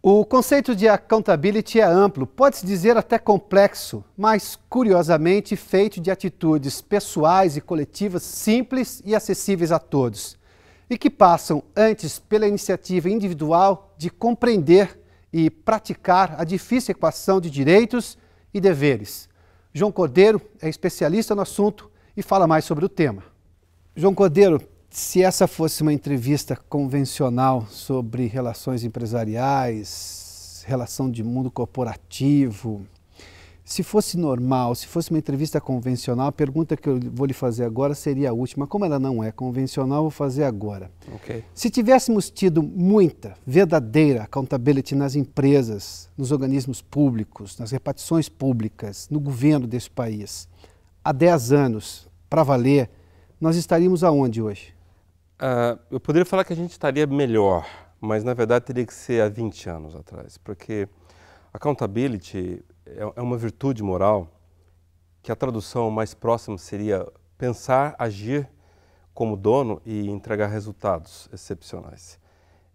O conceito de accountability é amplo, pode-se dizer até complexo, mas curiosamente feito de atitudes pessoais e coletivas simples e acessíveis a todos, e que passam antes pela iniciativa individual de compreender e praticar a difícil equação de direitos e deveres. João Cordeiro é especialista no assunto e fala mais sobre o tema. João Cordeiro, se essa fosse uma entrevista convencional sobre relações empresariais, relação de mundo corporativo, se fosse normal, se fosse uma entrevista convencional, a pergunta que eu vou lhe fazer agora seria a última. Como ela não é convencional, vou fazer agora. Okay. Se tivéssemos tido muita, verdadeira accountability nas empresas, nos organismos públicos, nas repartições públicas, no governo desse país, há 10 anos, para valer, nós estaríamos aonde hoje? Uh, eu poderia falar que a gente estaria melhor, mas na verdade teria que ser há 20 anos atrás, porque accountability é, é, uma virtude moral que a tradução mais próxima seria pensar, agir como dono e entregar resultados excepcionais.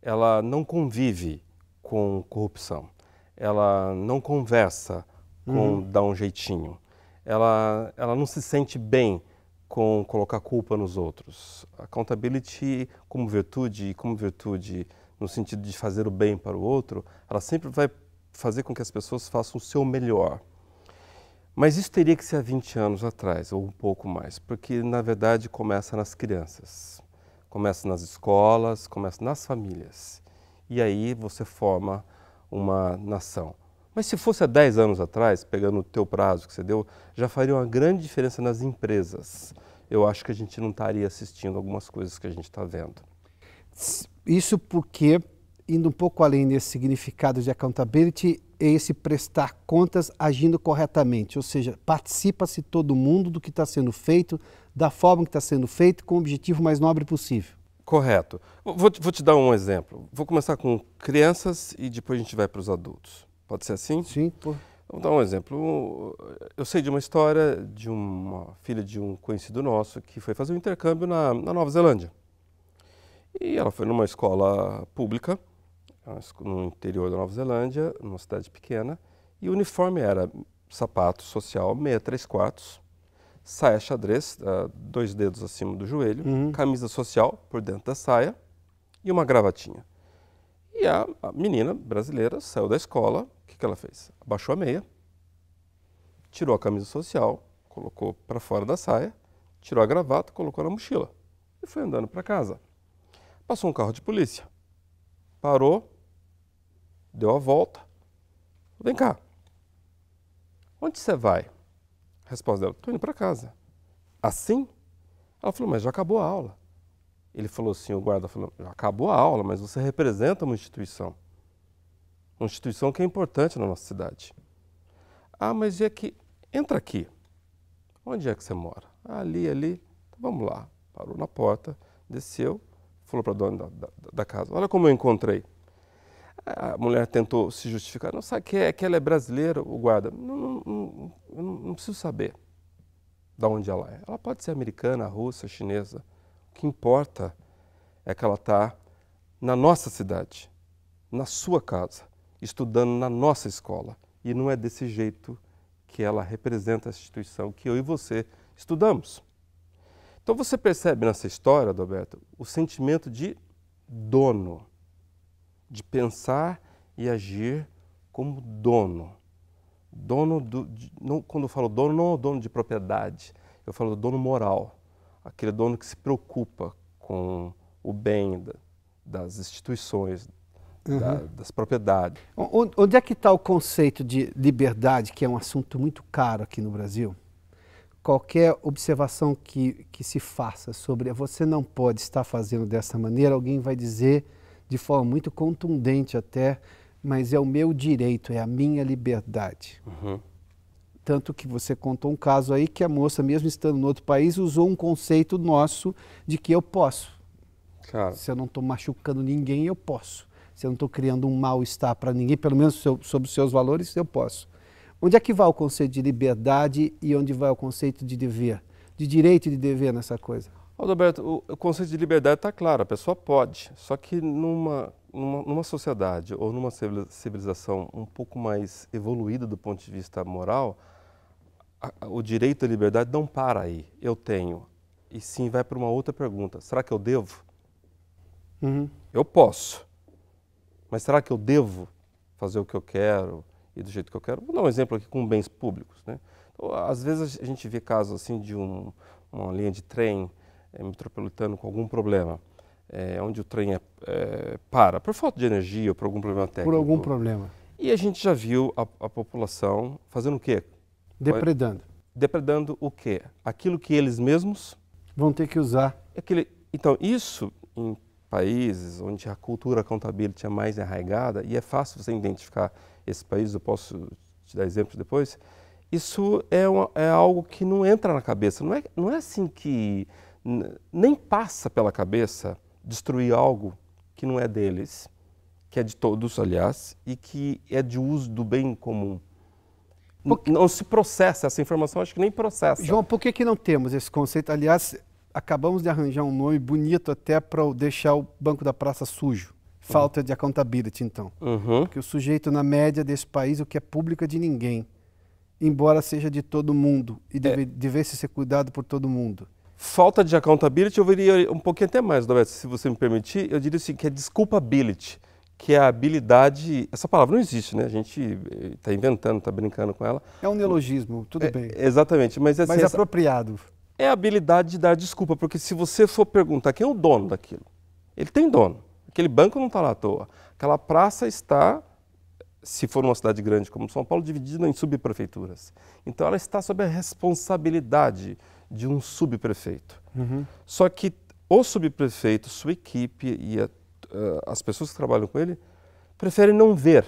Ela não convive com corrupção, ela não conversa com uhum. dar um jeitinho, ela, ela não se sente bem com colocar culpa nos outros. Accountability como virtude, como virtude no sentido de fazer o bem para o outro, ela sempre vai fazer com que as pessoas façam o seu melhor. Mas isso teria que ser há 20 anos atrás, ou um pouco mais, porque na verdade começa nas crianças, começa nas escolas, começa nas famílias. E aí você forma uma nação. Mas se fosse há 10 anos atrás, pegando o teu prazo que você deu, já faria uma grande diferença nas empresas. Eu acho que a gente não estaria assistindo algumas coisas que a gente está vendo. Isso porque, indo um pouco além desse significado de accountability, é esse prestar contas agindo corretamente, ou seja, participa-se todo mundo do que está sendo feito, da forma que está sendo feito, com o objetivo mais nobre possível. Correto. Vou, vou te dar um exemplo. Vou começar com crianças e depois a gente vai para os adultos. Pode ser assim? Sim. Por... Vou dar um exemplo. Eu sei de uma história de uma filha de um conhecido nosso que foi fazer um intercâmbio na, na Nova Zelândia. E ela foi numa escola pública, no interior da Nova Zelândia, numa cidade pequena, e o uniforme era sapato social, meia, três quartos, saia xadrez, ah, dois dedos acima do joelho, uhum. camisa social por dentro da saia e uma gravatinha. E a menina brasileira saiu da escola que ela fez? Abaixou a meia, tirou a camisa social, colocou para fora da saia, tirou a gravata, colocou na mochila e foi andando para casa. Passou um carro de polícia, parou, deu a volta. Vem cá, onde você vai? A resposta dela: estou indo para casa. Assim? Ela falou: mas já acabou a aula. Ele falou assim: o guarda falou: já acabou a aula, mas você representa uma instituição. Uma instituição que é importante na nossa cidade. Ah, mas é que. Entra aqui. Onde é que você mora? Ah, ali, ali. Então, vamos lá. Parou na porta, desceu, falou para a dona da, da, da, casa: Olha como eu encontrei. A mulher tentou se justificar. Não, sabe que, é, que ela é brasileira, o guarda. Não, não, não, não preciso saber de onde ela é. Ela pode ser americana, russa, chinesa. O que importa é que ela está na nossa cidade, na sua casa estudando na nossa escola. E não é desse jeito que ela representa a instituição que eu e você estudamos. Então você percebe nessa história, Adalberto, o sentimento de dono, de pensar e agir como dono. Dono do, de, não, quando eu falo dono, não é o dono de propriedade, eu falo dono moral, aquele dono que se preocupa com o bem da, das instituições, uhum. da, das propriedades. Onde é que está o conceito de liberdade, que é um assunto muito caro aqui no Brasil? Qualquer observação que, que se faça sobre é, você não pode estar fazendo dessa maneira, alguém vai dizer de forma muito contundente até, mas é o meu direito, é a minha liberdade. Uhum. Tanto que você contou um caso aí que a moça, mesmo estando no outro país, usou um conceito nosso de que eu posso. Se eu não estou machucando ninguém, eu posso se eu não estou criando um mal-estar para ninguém, pelo menos sobre os seus valores, eu posso. Onde é que vai o conceito de liberdade e onde vai o conceito de dever? De direito e de dever nessa coisa? Alberto, o, o conceito de liberdade está claro, a pessoa pode, só que numa, numa, numa, sociedade ou numa civilização um pouco mais evoluída do ponto de vista moral, a, a, o direito à liberdade não para aí. Eu tenho. E sim, vai para uma outra pergunta: será que eu devo? Uhum. Eu posso. Mas será que eu devo fazer o que eu quero e do jeito que eu quero? Vou dar um exemplo aqui com bens públicos. Né? Então, às vezes a gente vê casos assim de um, uma linha de trem é, metropolitano com algum problema, é, onde o trem é, é, para, por falta de energia ou por algum problema técnico. Por algum problema. E a gente já viu a, a população fazendo o quê? Depredando. Depredando o quê? Aquilo que eles mesmos vão ter que usar. Aquele, é então, isso, em países onde a cultura contabilidade é mais arraigada, e é fácil você identificar esses países, eu posso te dar exemplos depois, isso é, uma, é algo que não entra na cabeça. Não é, não é assim que nem passa pela cabeça destruir algo que não é deles, que é de todos, aliás, e que é de uso do bem comum. Porque... Não se processa essa informação, acho que nem processa. João, por que, que não temos esse conceito? Aliás, acabamos de arranjar um nome bonito até para deixar o banco da praça sujo. Falta uhum. de accountability, então. Uhum. Porque o sujeito, na média desse país, o que é público é de ninguém, embora seja de todo mundo e é. deve, é. devesse ser cuidado por todo mundo. Falta de accountability, eu diria um pouquinho até mais, Roberto, se você me permitir, eu diria assim, que é desculpability, que é a habilidade. Essa palavra não existe, né? A gente está eh, inventando, está brincando com ela. É um neologismo, tudo é, bem. Exatamente, mas assim, mas apropriado. Essa, é a habilidade de dar desculpa, porque se você for perguntar quem é o dono daquilo, ele tem dono. Aquele banco não está lá à toa. Aquela praça está, se for uma cidade grande como São Paulo, dividida em subprefeituras. Então ela está sob a responsabilidade de um subprefeito. Uhum. Só que o subprefeito, sua equipe e a, uh, as pessoas que trabalham com ele preferem não ver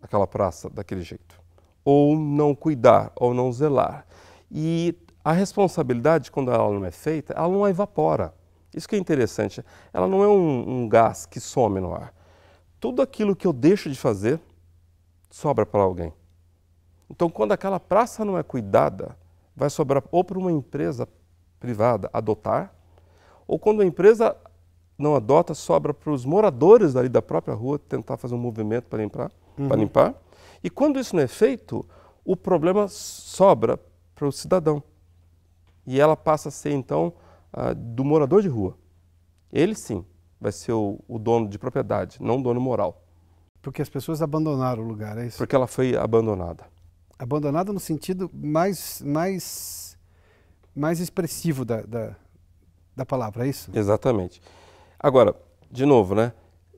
aquela praça daquele jeito, ou não cuidar, ou não zelar. E a responsabilidade, quando ela não é feita, ela não evapora. Isso que é interessante. Ela não é um, um gás que some no ar. Tudo aquilo que eu deixo de fazer sobra para alguém. Então, quando aquela praça não é cuidada, vai sobrar ou para uma empresa privada adotar, ou quando a empresa não adota, sobra para os moradores ali da própria rua tentar fazer um movimento para limpar, uhum. para limpar. E quando isso não é feito, o problema sobra para o cidadão e ela passa a ser então do morador de rua. Ele sim vai ser o, dono de propriedade, não o dono moral. Porque as pessoas abandonaram o lugar, é isso? Porque ela foi abandonada. Abandonada no sentido mais, mais, mais expressivo da, da, da palavra, é isso? Exatamente. Agora, de novo, né?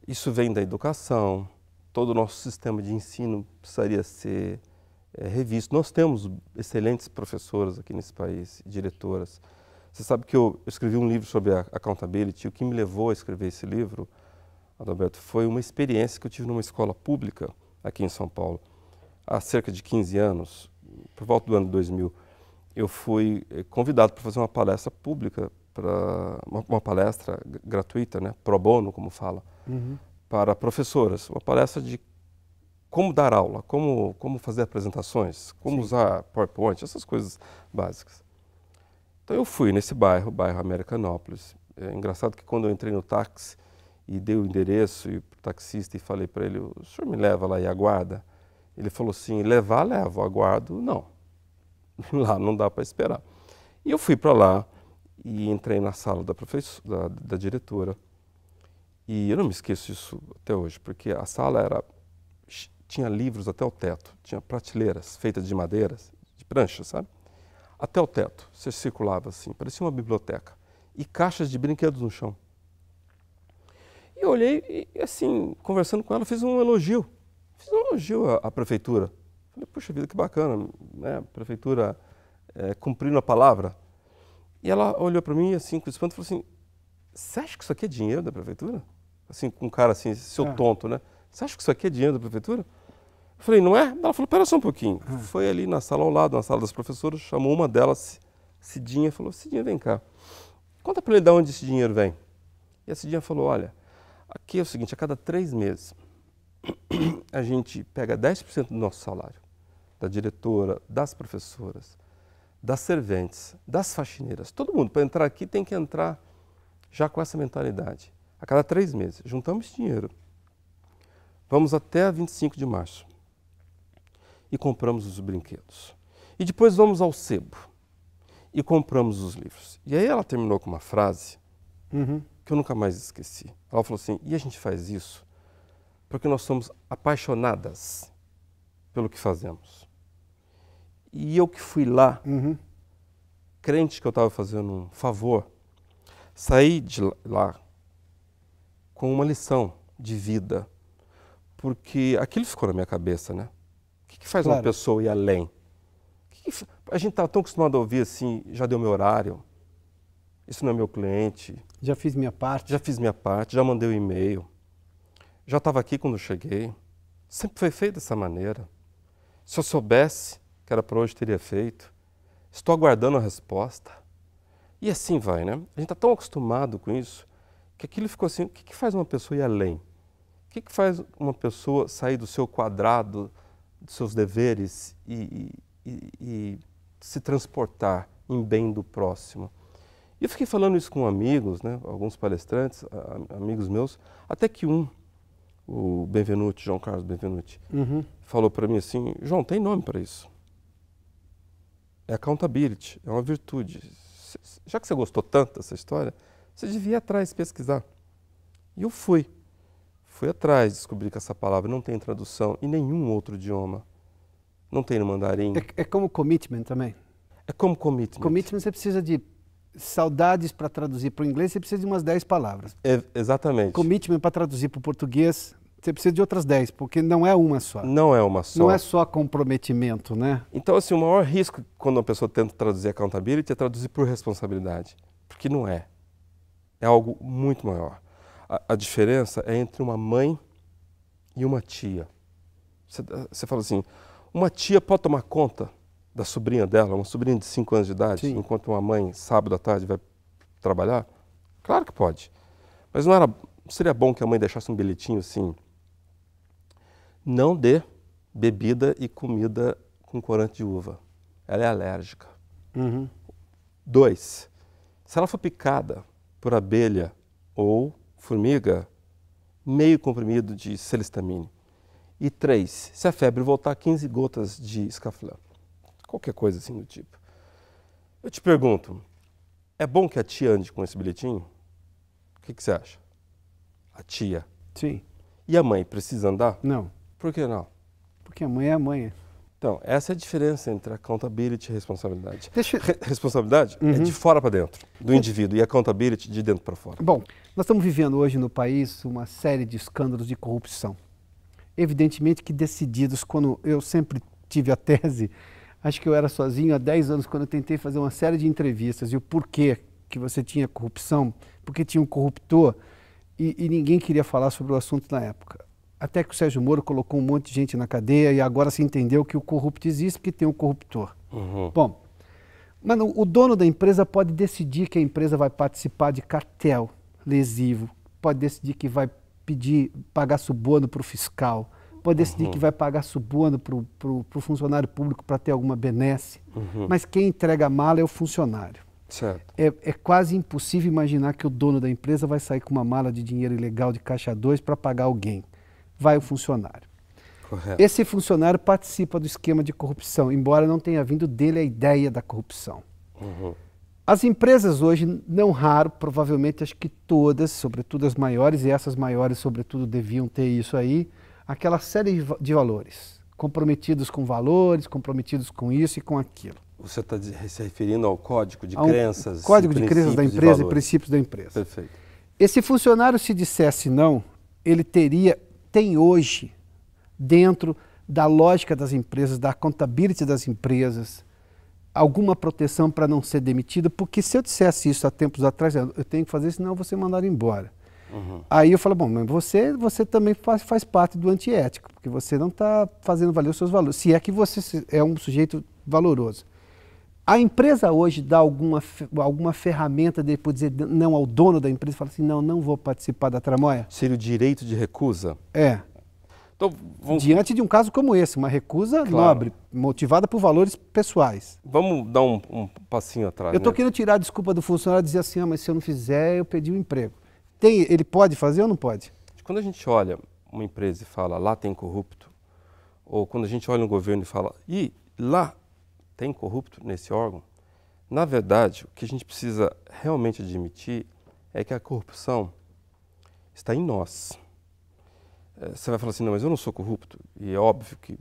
Isso vem da educação, todo o nosso sistema de ensino precisaria ser é, eh, revisto. Nós temos excelentes professoras aqui nesse país, diretoras. Você sabe que eu, escrevi um livro sobre a accountability. O que me levou a escrever esse livro, Adalberto, foi uma experiência que eu tive numa escola pública aqui em São Paulo, há cerca de 15 anos, por volta do ano 2000. Eu fui eh, convidado para fazer uma palestra pública, para uma, uma, palestra gratuita, né, pro bono, como fala, uhum. para professoras. Uma palestra de como dar aula, como, como fazer apresentações, como Sim. usar PowerPoint, essas coisas básicas. Então eu fui nesse bairro, bairro Americanópolis. É engraçado que quando eu entrei no táxi e dei o endereço e o taxista e falei para ele, o senhor me leva lá e aguarda? Ele falou assim, levar, levo, aguardo, não. lá não dá para esperar. E eu fui para lá e entrei na sala da, da, da diretora. E eu não me esqueço disso até hoje, porque a sala era tinha livros até o teto, tinha prateleiras feitas de madeiras, de prancha, sabe? Até o teto, você circulava assim, parecia uma biblioteca. E caixas de brinquedos no chão. E eu olhei e, assim, conversando com ela, fiz um elogio. Fiz um elogio à, à prefeitura. Falei, puxa vida, que bacana, né? A prefeitura é, cumprindo a palavra. E ela olhou para mim, assim, com espanto, e falou assim, você acha que isso aqui é dinheiro da prefeitura? Assim, com um cara assim, seu é. tonto, né? Você acha que isso aqui é dinheiro da prefeitura? Eu falei, não é? Ela falou, pera só um pouquinho. Ah. Foi ali na sala ao lado, na sala das professoras, chamou uma delas, Cidinha, falou, Cidinha, vem cá. Conta para ele de onde esse dinheiro vem. E a Cidinha falou, olha, aqui é o seguinte, a cada três meses a gente pega 10% do nosso salário, da diretora, das professoras, das serventes, das faxineiras, todo mundo. Para entrar aqui tem que entrar já com essa mentalidade. A cada três meses, juntamos dinheiro. Vamos até 25 de março e compramos os brinquedos. E depois vamos ao sebo e compramos os livros. E aí ela terminou com uma frase uhum. que eu nunca mais esqueci. Ela falou assim: e a gente faz isso porque nós somos apaixonadas pelo que fazemos. E eu que fui lá, uhum. crente que eu estava fazendo um favor, saí de lá com uma lição de vida. Porque aquilo ficou na minha cabeça, né? que faz claro. uma pessoa ir além? Que que a gente está tão acostumado a ouvir assim, já deu meu horário, isso não é meu cliente. Já fiz minha parte. Já fiz minha parte, já mandei o um e-mail, já estava aqui quando cheguei. Sempre foi feito dessa maneira. Se eu soubesse que era para hoje, teria feito. Estou aguardando a resposta. E assim vai, né? A gente está tão acostumado com isso que aquilo ficou assim: o que, que faz uma pessoa ir além? O que, que faz uma pessoa sair do seu quadrado, dos seus deveres e, e, e se transportar em bem do próximo. E eu fiquei falando isso com amigos, né, alguns palestrantes, a, amigos meus, até que um, o Benvenuti, João Carlos Benvenuti, uhum. falou para mim assim: João, tem nome para isso. É accountability, é uma virtude. Já que você gostou tanto dessa história, você devia ir atrás pesquisar. E eu fui. Fui atrás, descobri que essa palavra não tem tradução em nenhum outro idioma. Não tem no mandarim. É, é como commitment também. É como commitment. Commitment você precisa de saudades para traduzir para o inglês, você precisa de umas 10 palavras. É, exatamente. Commitment para traduzir para o português, você precisa de outras 10, porque não é uma só. Não é uma só. Não é só comprometimento, né? Então, assim, o maior risco quando uma pessoa tenta traduzir accountability é traduzir por responsabilidade, porque não é. É algo muito maior a, a diferença é entre uma mãe e uma tia. Você, fala assim, uma tia pode tomar conta da sobrinha dela, uma sobrinha de 5 anos de idade, Sim. enquanto uma mãe, sábado à tarde, vai trabalhar? Claro que pode. Mas não era, seria bom que a mãe deixasse um bilhetinho assim: não dê bebida e comida com corante de uva. Ela é alérgica. Uhum. Dois, se ela for picada por abelha ou formiga meio comprimido de celistamine. E três, se a febre voltar, 15 gotas de escaflan. Qualquer coisa assim do tipo. Eu te pergunto, é bom que a tia ande com esse bilhetinho? O que, que você acha? A tia. Sim. E a mãe precisa andar? Não. Por que não? Porque a mãe é a mãe. Então, essa é a diferença entre accountability e responsabilidade. Re responsabilidade uhum. é de uhum. fora para dentro, do indivíduo, e accountability de dentro para fora. Bom, nós estamos vivendo hoje no país uma série de escândalos de corrupção. Evidentemente que decididos, quando eu sempre tive a tese, acho que eu era sozinho há 10 anos, quando eu tentei fazer uma série de entrevistas e o porquê que você tinha corrupção, porque tinha um corruptor, e, e ninguém queria falar sobre o assunto na época. Até que o Sérgio Moro colocou um monte de gente na cadeia e agora se entendeu que o corrupto existe porque tem um corruptor. Uhum. Bom, mas o dono da empresa pode decidir que a empresa vai participar de cartel lesivo, pode decidir que vai pedir pagar suborno para o fiscal, pode decidir uhum. que vai pagar suborno para o funcionário público para ter alguma benesse. Uhum. Mas quem entrega a mala é o funcionário. É, é, quase impossível imaginar que o dono da empresa vai sair com uma mala de dinheiro ilegal de caixa 2 para pagar alguém vai o funcionário. Correto. Esse funcionário participa do esquema de corrupção, embora não tenha vindo dele a ideia da corrupção. Uhum. As empresas hoje, não raro, provavelmente acho que todas, sobretudo as maiores, e essas maiores, sobretudo, deviam ter isso aí, aquela série de valores. Comprometidos com valores, comprometidos com isso e com aquilo. Você está se referindo ao código de um crenças? Código de crenças da empresa e princípios da empresa. Perfeito. Esse funcionário, se dissesse não, ele teria tem hoje dentro da lógica das empresas, da contabilidade das empresas, alguma proteção para não ser demitido? Porque se eu dissesse isso há tempos atrás, eu tenho que fazer, senão eu vou ser mandado embora. Uhum. Aí eu falo, bom, mas você, você também faz, faz parte do antiético, porque você não está fazendo valer os seus valores, se é que você é um sujeito valoroso. A empresa hoje dá alguma, alguma ferramenta de para dizer não ao dono da empresa, falar assim, não, não vou participar da tramóia? Seria o direito de recusa? É. Então, vamos... Diante de um caso como esse, uma recusa claro. nobre, motivada por valores pessoais. Vamos dar um, um passinho atrás. Eu estou né? querendo tirar a desculpa do funcionário e dizer assim, ah, mas se eu não fizer, eu perdi o um emprego. Tem, ele pode fazer ou não pode? Quando a gente olha uma empresa e fala, lá tem corrupto, ou quando a gente olha um governo e fala, e lá tem corrupto nesse órgão? Na verdade, o que a gente precisa realmente admitir é que a corrupção está em nós. É, você vai falar assim, não, mas eu não sou corrupto. E é óbvio que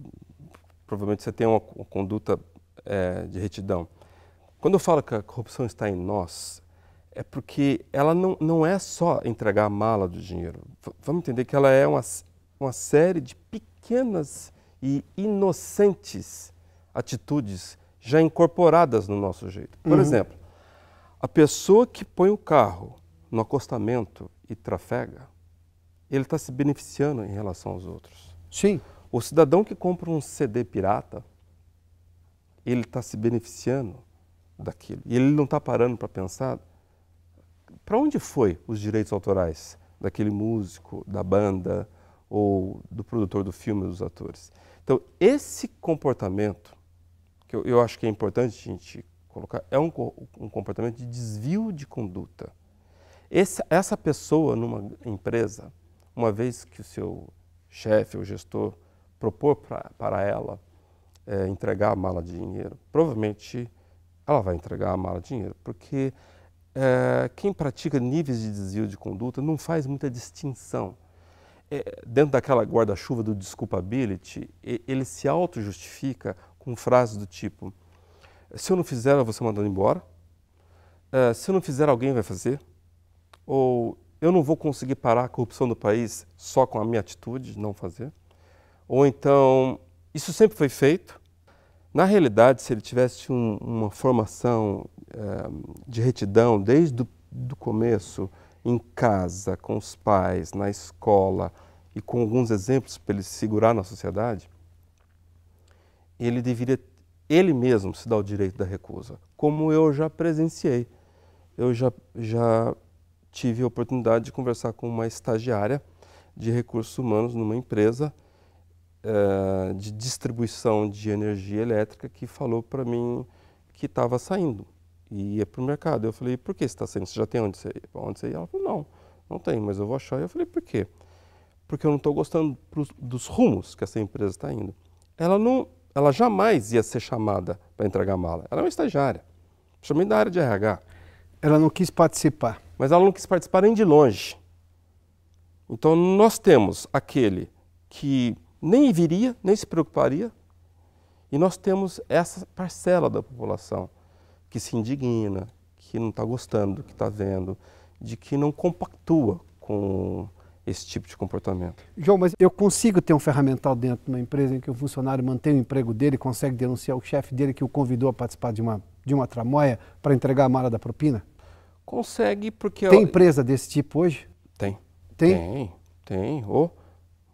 provavelmente você tem uma, conduta é, de retidão. Quando eu falo que a corrupção está em nós, é porque ela não, não é só entregar a mala do dinheiro. V vamos entender que ela é uma, uma série de pequenas e inocentes atitudes já incorporadas no nosso jeito. Por uhum. exemplo, a pessoa que põe o carro no acostamento e trafega, ele está se beneficiando em relação aos outros. Sim. O cidadão que compra um CD pirata, ele está se beneficiando daquilo. E ele não está parando para pensar para onde foi os direitos autorais daquele músico, da banda ou do produtor do filme, dos atores. Então, esse comportamento que eu, eu acho que é importante a gente colocar, é um, um comportamento de desvio de conduta. Esse, essa pessoa numa empresa, uma vez que o seu chefe ou gestor propor pra, para ela é, entregar a mala de dinheiro, provavelmente ela vai entregar a mala de dinheiro, porque é, quem pratica níveis de desvio de conduta não faz muita distinção. É, dentro daquela guarda-chuva do desculpability, ele se auto-justifica com frases do tipo: se eu não fizer, eu vou ser mandado embora. Uh, se eu não fizer, alguém vai fazer. Ou eu não vou conseguir parar a corrupção do país só com a minha atitude de não fazer. Ou então, isso sempre foi feito. Na realidade, se ele tivesse um, uma formação uh, de retidão desde o começo, em casa, com os pais, na escola e com alguns exemplos para ele segurar na sociedade, ele deveria ele mesmo se dar o direito da recusa, como eu já presenciei. Eu já, já tive a oportunidade de conversar com uma estagiária de recursos humanos numa empresa uh, de distribuição de energia elétrica que falou para mim que estava saindo e ia para o mercado. Eu falei, por que você está saindo? Você já tem onde sair? onde sair? Ela falou, não, não tem, mas eu vou achar. Eu falei, por quê? Porque eu não estou gostando pros, dos rumos que essa empresa está indo. Ela não ela jamais ia ser chamada para entregar a mala. Ela é uma estagiária, chamei da área de RH. Ela não quis participar. Mas ela não quis participar nem de longe. Então nós temos aquele que nem viria, nem se preocuparia, e nós temos essa parcela da população que se indigna, que não está gostando do que está vendo, de que não compactua com esse tipo de comportamento. João, mas eu consigo ter um ferramental dentro de uma empresa em que o funcionário mantém o emprego dele, consegue denunciar o chefe dele que o convidou a participar de uma, de uma tramóia para entregar a mala da propina? Consegue, porque... Tem eu... empresa desse tipo hoje? Tem. Tem? Tem, tem. Oh,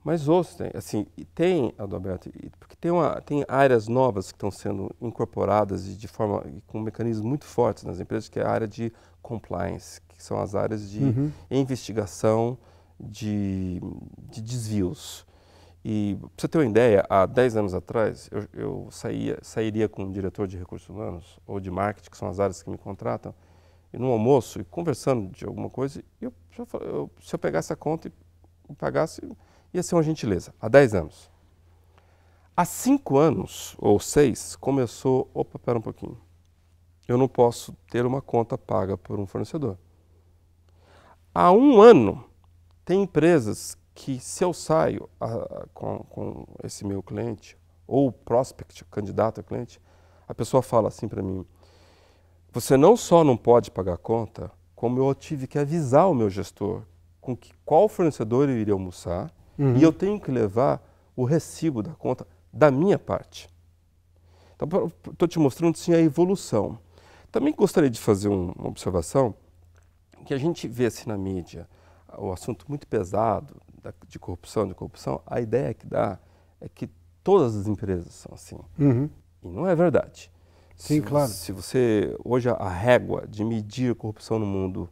mas outros tem. Assim, tem, Adalberto, porque tem, uma, tem áreas novas que estão sendo incorporadas de, de forma, com mecanismos muito fortes nas empresas, que é a área de compliance, que são as áreas de uhum. investigação, de, de desvios. E para você ter uma ideia, há 10 anos atrás eu, eu saía, sairia com um diretor de recursos humanos ou de marketing, que são as áreas que me contratam, e no almoço, e conversando de alguma coisa, eu, eu, se eu pegasse a conta e pagasse, ia ser uma gentileza. Há 10 anos. Há 5 anos ou 6, começou, opa, pera um pouquinho. Eu não posso ter uma conta paga por um fornecedor. Há um ano, tem empresas que, se eu saio a, ah, a, com, com esse meu cliente, ou prospect, candidato a cliente, a pessoa fala assim para mim: você não só não pode pagar a conta, como eu tive que avisar o meu gestor com que, qual fornecedor eu iria almoçar uhum. e eu tenho que levar o recibo da conta da minha parte. Então, estou te mostrando sim a evolução. Também gostaria de fazer um, uma observação que a gente vê assim na mídia o assunto muito pesado da, de corrupção, de corrupção, a ideia que dá é que todas as empresas são assim. Uhum. E não é verdade. Sim, se, claro. Se você. Hoje a régua de medir corrupção no mundo,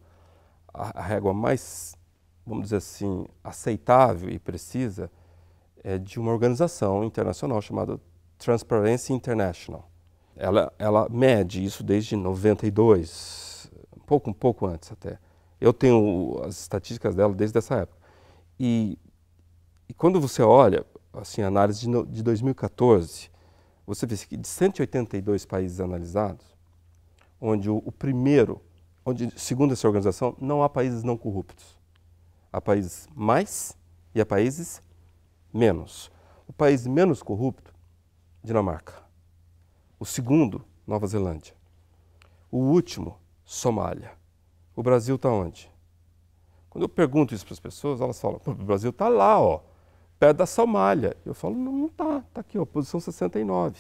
a, a régua mais, vamos dizer assim, aceitável e precisa, é de uma organização internacional chamada Transparency International. Ela, ela mede isso desde 92, um pouco, um pouco antes até. Eu tenho as estatísticas dela desde essa época. E, e quando você olha, assim, a análise de, de 2014, você vê que de 182 países analisados, onde o, o primeiro, onde, segundo essa organização, não há países não corruptos. Há países mais e há países menos. O país menos corrupto, Dinamarca. O segundo, Nova Zelândia. O último, Somália o Brasil está onde? Quando eu pergunto isso para as pessoas, elas falam, o Brasil está lá, ó, perto da Somália. Eu falo, não está, está aqui, ó, posição 69.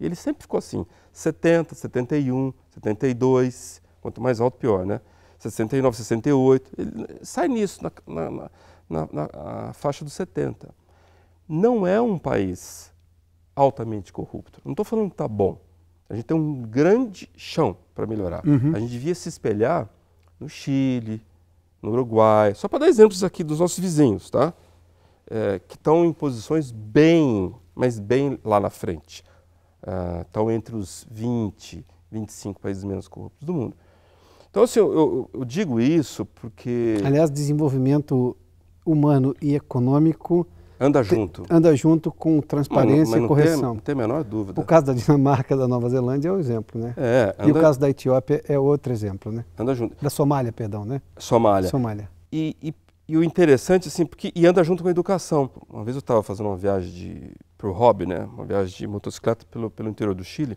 E ele sempre ficou assim, 70, 71, 72, quanto mais alto, pior, né? 69, 68, ele sai nisso, na, na, na, na faixa dos 70. Não é um país altamente corrupto. Não estou falando que está bom. A gente tem um grande chão para melhorar. Uhum. A gente devia se espelhar no Chile, no Uruguai, só para dar exemplos aqui dos nossos vizinhos, tá? É, que estão em posições bem, mas bem lá na frente. Ah, estão entre os 20, 25 países menos corruptos do mundo. Então, assim, eu, eu digo isso porque. Aliás, desenvolvimento humano e econômico Anda junto. Anda junto com transparência mas, mas e correção. Tem, não tem a menor dúvida. O caso da Dinamarca, da Nova Zelândia é um exemplo, né? É, anda... E o caso da Etiópia é outro exemplo, né? Anda junto. Da Somália, perdão, né? Somália. Somália. E, e, e o interessante, assim, porque e anda junto com a educação. Uma vez eu estava fazendo uma viagem de, o hobby, né? Uma viagem de motocicleta pelo, pelo interior do Chile.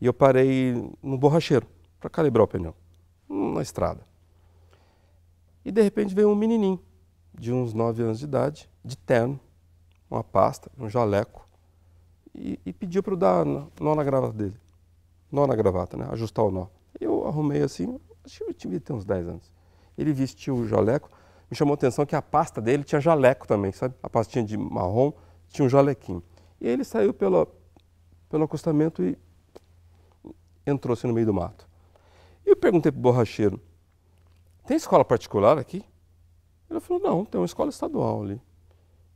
E eu parei no borracheiro para calibrar o pneu, na estrada. E de repente veio um menininho de uns 9 anos de idade, de terno, uma pasta, um jaleco, e, e pediu para eu dar nó na gravata dele. Nó na gravata, né? Ajustar o nó. Eu arrumei assim, acho que eu devia ter uns 10 anos. Ele vestiu o jaleco, me chamou a atenção que a pasta dele tinha jaleco também, sabe? A pastinha de marrom tinha um jalequinho. E ele saiu pelo pelo acostamento e entrou-se no meio do mato. E eu perguntei para o borracheiro, tem escola particular aqui? Ela falou, não, tem uma escola estadual ali.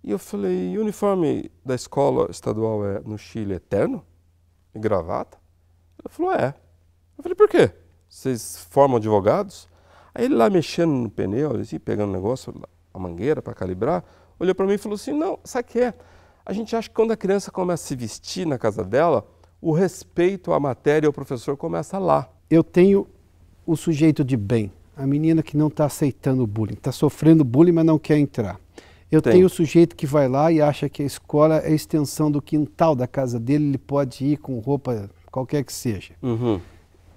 E eu falei, o uniforme da escola estadual é, no Chile eterno é e gravata? Ela falou, é. Eu falei, por quê? Vocês formam advogados? Aí ele lá mexendo no pneu, assim, pegando o negócio, a mangueira para calibrar, olhou para mim e falou assim, não, sabe o que é? A gente acha que quando a criança começa a se vestir na casa dela, o respeito à matéria e ao professor começa lá. Eu tenho o sujeito de bem, a menina que não está aceitando o bullying, está sofrendo bullying, mas não quer entrar. Eu Tem. tenho o sujeito que vai lá e acha que a escola é a extensão do quintal da casa dele, ele pode ir com roupa qualquer que seja. Uhum.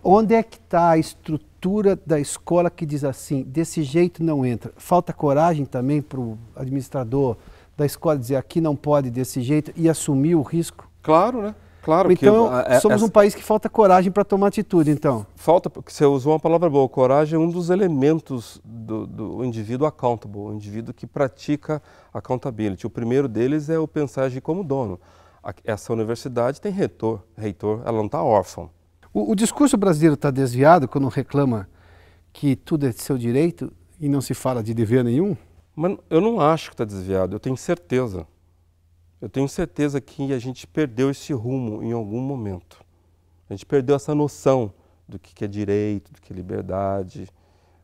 Onde é que está a estrutura da escola que diz assim, desse jeito não entra? Falta coragem também para o administrador da escola dizer aqui não pode desse jeito e assumir o risco? Claro, né? Claro então, que... Então, é somos um país que falta coragem para tomar atitude, então. Falta, você usou uma palavra boa, coragem é um dos elementos do, do indivíduo accountable, o indivíduo que pratica accountability. O primeiro deles é o pensar agir como dono. Essa universidade tem reitor, reitor ela não está órfã. O, o discurso brasileiro está desviado quando reclama que tudo é de seu direito e não se fala de dever nenhum? Mas eu não acho que está desviado, eu tenho certeza. Eu tenho certeza que a gente perdeu esse rumo em algum momento. A gente perdeu essa noção do que é direito, do que é liberdade.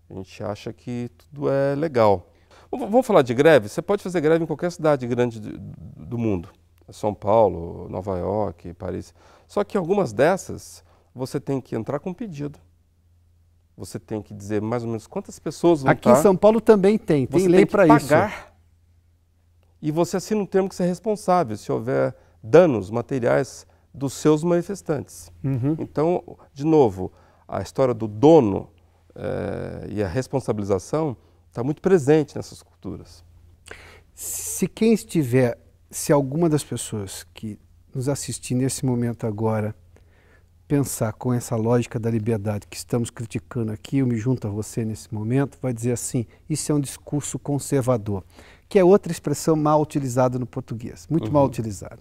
A gente acha que tudo é legal. Vamos falar de greve? Você pode fazer greve em qualquer cidade grande do mundo. São Paulo, Nova York, Paris. Só que algumas dessas você tem que entrar com um pedido. Você tem que dizer mais ou menos quantas pessoas vão Aqui estar. em São Paulo também tem, tem você lei para isso. pagar e você assina um termo que você é responsável se houver danos materiais dos seus manifestantes. Uhum. Então, de novo, a história do dono eh, e a responsabilização está muito presente nessas culturas. Se quem estiver, se alguma das pessoas que nos assistir nesse momento agora pensar com essa lógica da liberdade que estamos criticando aqui, eu me junto a você nesse momento, vai dizer assim: isso é um discurso conservador que é outra expressão mal utilizada no português, muito uhum. mal utilizada.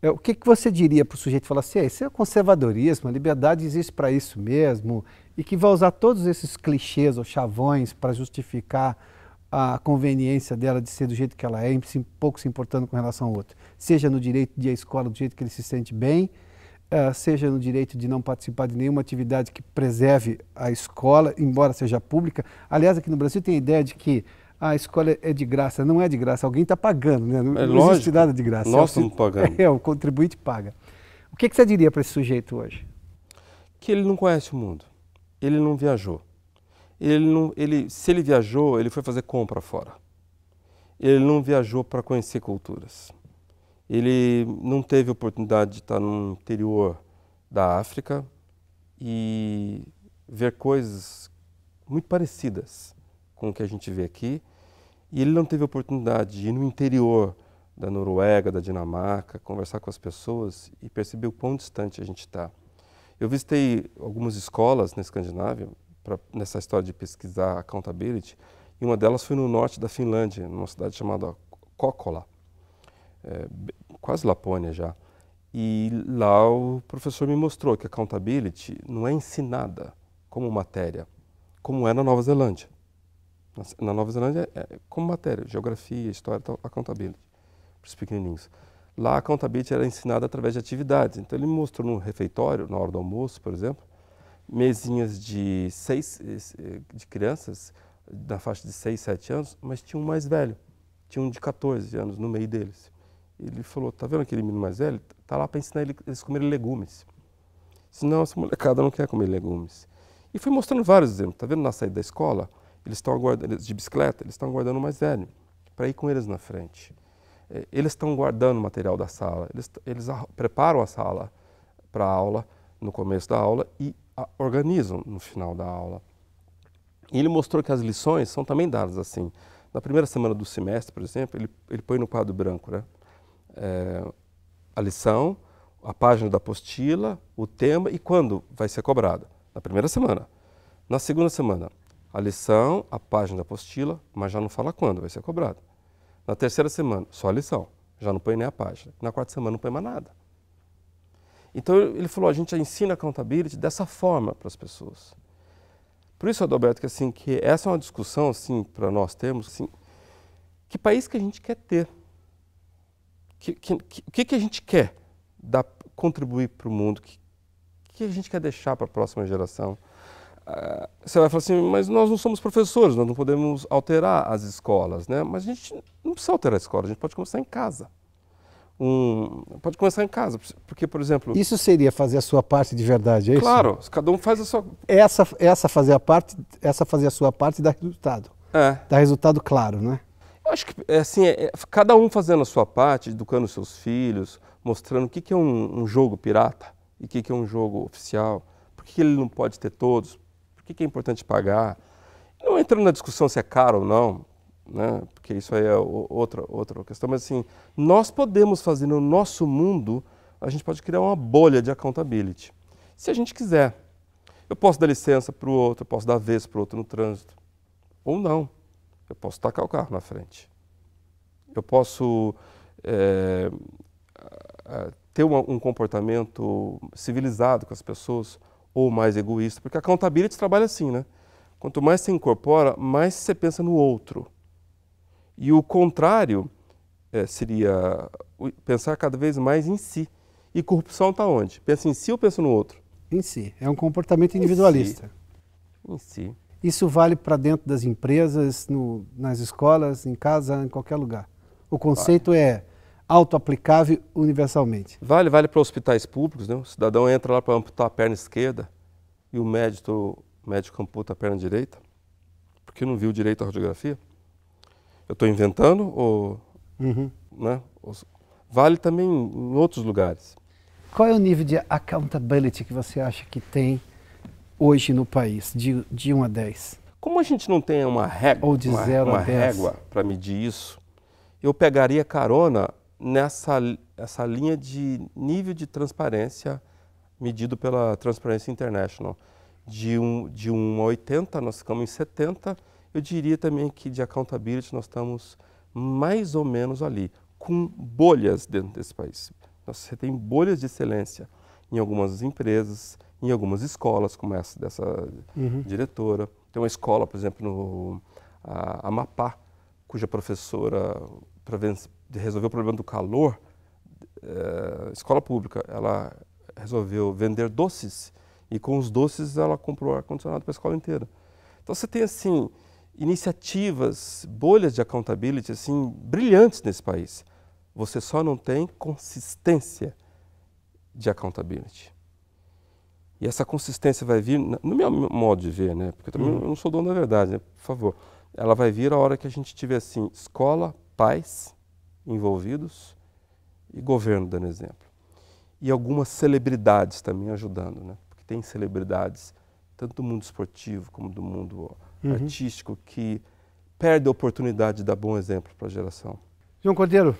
É, o que, que você diria para o sujeito falar assim, é isso é conservadorismo, a liberdade existe para isso mesmo, e que vai usar todos esses clichês ou chavões para justificar a conveniência dela de ser do jeito que ela é, pouco se importando com relação ao outro. Seja no direito de ir à escola do jeito que ele se sente bem, uh, seja no direito de não participar de nenhuma atividade que preserve a escola, embora seja pública. Aliás, aqui no Brasil tem a ideia de que ah, a escola é de graça. Não é de graça, alguém está pagando, né? Não, é não existe nada de graça. Nós é estamos é pagando. É, o contribuinte paga. O que, que você diria para esse sujeito hoje? Que ele não conhece o mundo, ele não viajou. Ele não, ele, se ele viajou, ele foi fazer compra fora. Ele não viajou para conhecer culturas. Ele não teve oportunidade de estar no interior da África e ver coisas muito parecidas com o que a gente vê aqui e ele não teve oportunidade de ir no interior da Noruega, da Dinamarca, conversar com as pessoas e perceber o quão distante a gente está. Eu visitei algumas escolas na Escandinávia, pra, nessa história de pesquisar accountability, e uma delas foi no norte da Finlândia, numa cidade chamada Kokkola, é, quase Lapônia já. E lá o professor me mostrou que accountability não é ensinada como matéria, como é na Nova Zelândia. Na, Nova Zelândia, é, é, como matéria, geografia, história, tal, accountability, para os pequenininhos. Lá, a accountability era ensinada através de atividades. Então, ele mostrou no refeitório, na hora do almoço, por exemplo, mesinhas de seis eh, eh, de crianças da faixa de 6, 7 anos, mas tinha um mais velho, tinha um de 14 anos no meio deles. Ele falou, tá vendo aquele menino mais velho? Tá lá para ensinar eles a comerem legumes. Senão essa molecada não quer comer legumes. E fui mostrando vários exemplos. Tá vendo na saída da escola? Eles estão aguardando, de bicicleta, eles estão guardando o mais velho para ir com eles na frente. É, eles estão guardando o material da sala, eles, eles preparam a sala para a aula no começo da aula e a, organizam no final da aula. E ele mostrou que as lições são também dadas assim. Na primeira semana do semestre, por exemplo, ele, ele põe no quadro branco né? É, a lição, a página da apostila, o tema e quando vai ser cobrada. Na primeira semana. Na segunda semana, a lição, a página da apostila, mas já não fala quando, vai ser cobrado. Na terceira semana, só a lição, já não põe nem a página. Na quarta semana, não põe mais nada. Então ele falou, a gente ensina accountability dessa forma para as pessoas. Por isso, Adalberto, que, assim, que essa é uma discussão assim, para nós termos, assim, que país que a gente quer ter? o que, que, o que, que a gente quer dar, contribuir para o mundo? O que, que a gente quer deixar para a próxima geração? você vai falar assim, mas nós não somos professores, nós não podemos alterar as escolas, né? Mas a gente não precisa alterar a escola, a gente pode começar em casa. Um, pode começar em casa, porque, por exemplo... Isso seria fazer a sua parte de verdade, é isso? Claro, cada um faz a sua... Essa, essa, fazer, a parte, essa fazer a sua parte dá resultado. É. Dá resultado claro, né? Eu acho que, é assim, é, é, cada um fazendo a sua parte, educando seus filhos, mostrando o que, que é um, um jogo pirata e o que, que é um jogo oficial, por que ele não pode ter todos, que, que é importante pagar. Não entrando na discussão se é caro ou não, né? porque isso aí é outra, outra questão, mas assim, nós podemos fazer no nosso mundo, a gente pode criar uma bolha de accountability, se a gente quiser. Eu posso dar licença para o outro, eu posso dar vez para o outro no trânsito, ou não. Eu posso tacar o carro na frente. Eu posso é, ter uma, um comportamento civilizado com as pessoas, ou mais egoísta, porque a accountability trabalha assim, né? Quanto mais você incorpora, mais você pensa no outro. E o contrário é, seria pensar cada vez mais em si. E corrupção está onde? Pensa em si ou pensa no outro? Em si. É um comportamento individualista. Em si. Em si. Isso vale para dentro das empresas, no, nas escolas, em casa, em qualquer lugar. O conceito vale. é autoaplicável universalmente? Vale, vale para hospitais públicos, né? O cidadão entra lá para amputar a perna esquerda e o médico, o médico amputa a perna direita, porque não viu direito a radiografia. Eu estou inventando ou, uhum. né? Vale também em outros lugares. Qual é o nível de accountability que você acha que tem hoje no país, de, de 1 a 10? Como a gente não tem uma régua, Ou de uma, zero uma régua para medir isso, eu pegaria carona nessa essa linha de nível de transparência medido pela Transparency International. De, um, de 1 a 80, nós ficamos em 70. Eu diria também que de accountability nós estamos mais ou menos ali, com bolhas dentro desse país. Você tem bolhas de excelência em algumas empresas, em algumas escolas, como essa dessa uhum. diretora. Tem uma escola, por exemplo, no a, Amapá, cuja professora de resolver o problema do calor, é, escola pública, ela resolveu vender doces e com os doces ela comprou ar-condicionado para a escola inteira. Então você tem assim iniciativas, bolhas de accountability assim brilhantes nesse país. Você só não tem consistência de accountability. E essa consistência vai vir, no meu modo de ver, né? Porque eu também uhum. não sou dono da verdade, né? Por favor. Ela vai vir a hora que a gente tiver assim, escola, pais, envolvidos e governo dando exemplo. E algumas celebridades também ajudando, né? Porque tem celebridades, tanto do mundo esportivo como do mundo uhum. artístico, que perdem a oportunidade de dar bom exemplo para a geração. João Cordeiro,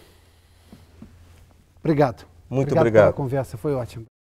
obrigado. Muito obrigado. obrigado. pela conversa, foi ótimo.